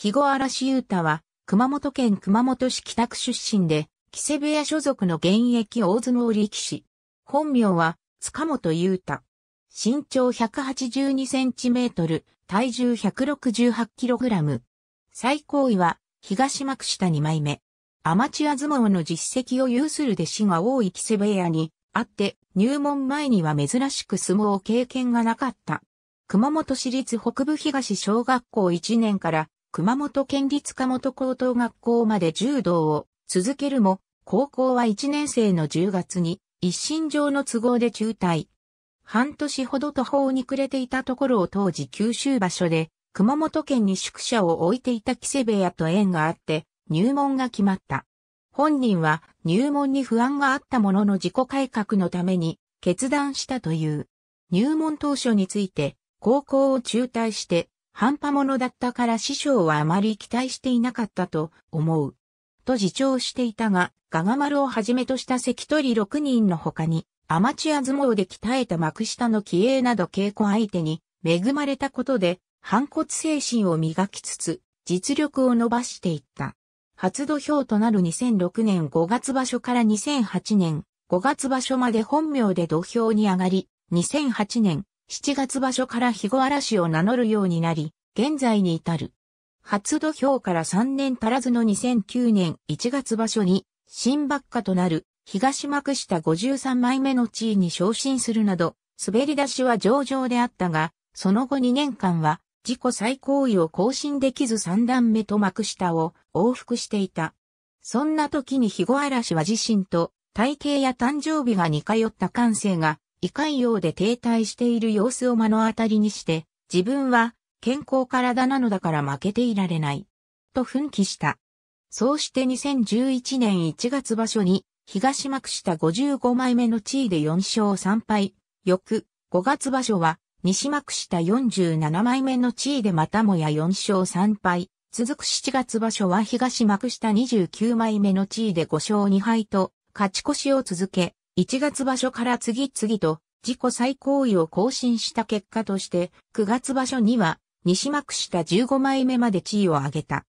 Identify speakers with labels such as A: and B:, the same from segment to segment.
A: 肥後嵐優太は、熊本県熊本市北区出身で、木瀬部屋所属の現役大相撲力士。本名は、塚本優太。身長182センチメートル、体重168キログラム。最高位は、東幕下2枚目。アマチュア相撲の実績を有する弟子が多い木瀬部屋に、あって、入門前には珍しく相撲経験がなかった。熊本市立北部東小学校1年から熊本県立熊本高等学校まで柔道を続けるも、高校は1年生の10月に一身上の都合で中退。半年ほど途方に暮れていたところを当時九州場所で熊本県に宿舎を置いていた木瀬部屋と縁があって入門が決まった。本人は入門に不安があったものの自己改革のために決断したという。入門当初について高校を中退して半端者だったから師匠はあまり期待していなかったと思う。と自重していたが、ガガ丸をはじめとした関取6人の他に、アマチュア相撲で鍛えた幕下の気鋭など稽古相手に恵まれたことで、反骨精神を磨きつつ、実力を伸ばしていった。初土俵となる2006年5月場所から2008年5月場所まで本名で土俵に上がり、2008年7月場所から日後嵐を名乗るようになり、現在に至る。初土俵から3年足らずの2009年1月場所に、新幕下となる、東幕下53枚目の地位に昇進するなど、滑り出しは上々であったが、その後2年間は、自己最高位を更新できず3段目と幕下を往復していた。そんな時に日後嵐は自身と体型や誕生日が似通った感性が胃潰瘍で停滞している様子を目の当たりにして、自分は健康体なのだから負けていられない。と奮起した。そうして2011年1月場所に、東幕下55枚目の地位で4勝3敗。翌、5月場所は、西幕下47枚目の地位でまたもや4勝3敗。続く7月場所は東幕下29枚目の地位で5勝2敗と、勝ち越しを続け、1月場所から次々と自己最高位を更新した結果として、9月場所には西幕下15枚目まで地位を上げた。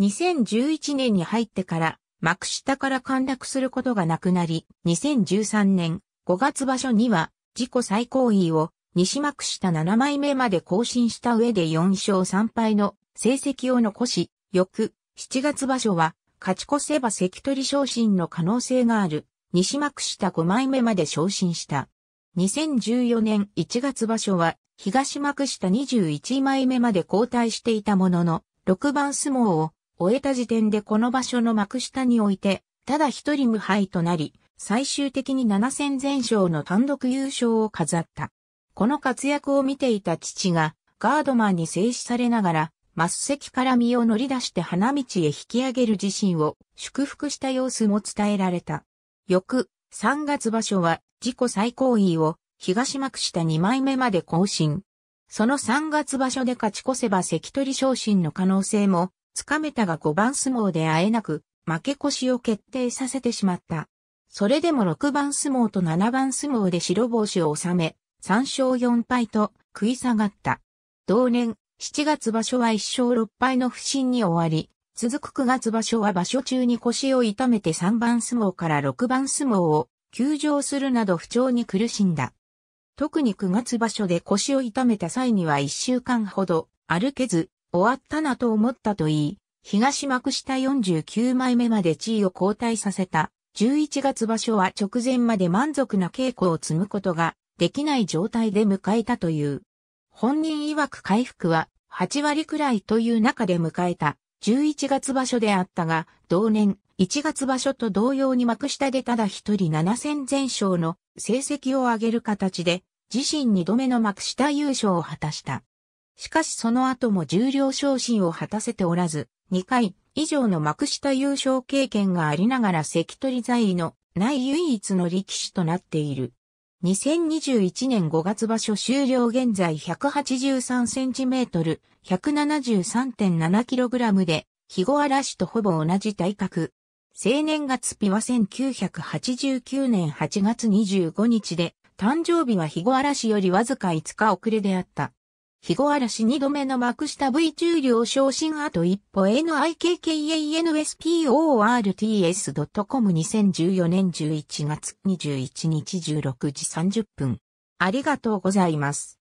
A: 2011年に入ってから幕下から陥落することがなくなり、2013年5月場所には自己最高位を西幕下7枚目まで更新した上で4勝3敗の成績を残し、翌7月場所は勝ち越せば関取昇進の可能性がある西幕下5枚目まで昇進した。2014年1月場所は、東幕下21枚目まで交代していたものの、6番相撲を終えた時点でこの場所の幕下において、ただ一人無敗となり、最終的に7戦全勝の単独優勝を飾った。この活躍を見ていた父が、ガードマンに制止されながら、末席から身を乗り出して花道へ引き上げる自身を祝福した様子も伝えられた。翌3月場所は自己最高位を東幕下2枚目まで更新。その3月場所で勝ち越せば関取昇進の可能性もつかめたが5番相撲で会えなく負け越しを決定させてしまった。それでも6番相撲と7番相撲で白星を収め、3勝4敗と食い下がった。同年7月場所は1勝6敗の不振に終わり、続く9月場所は場所中に腰を痛めて3番相撲から6番相撲を休場するなど不調に苦しんだ。特に9月場所で腰を痛めた際には1週間ほど歩けず終わったなと思ったといい、東幕下49枚目まで地位を交代させた。11月場所は直前まで満足な稽古を積むことができない状態で迎えたという。本人曰く回復は8割くらいという中で迎えた。11月場所であったが、同年1月場所と同様に幕下でただ一人7戦全勝の成績を上げる形で、自身2度目の幕下優勝を果たした。しかしその後も重量昇進を果たせておらず、2回以上の幕下優勝経験がありながら関取在位のない唯一の力士となっている。2021年5月場所終了現在183センチメートル 173.7kg で、ヒゴアラシとほぼ同じ体格。青年月日は1989年8月25日で、誕生日はヒゴアラシよりわずか5日遅れであった。ヒゴアラシ2度目の幕下 V 中量昇進あと一歩 n i k k a n s p o r t s c o m 2 0 1 4年11月21日16時30分。ありがとうございます。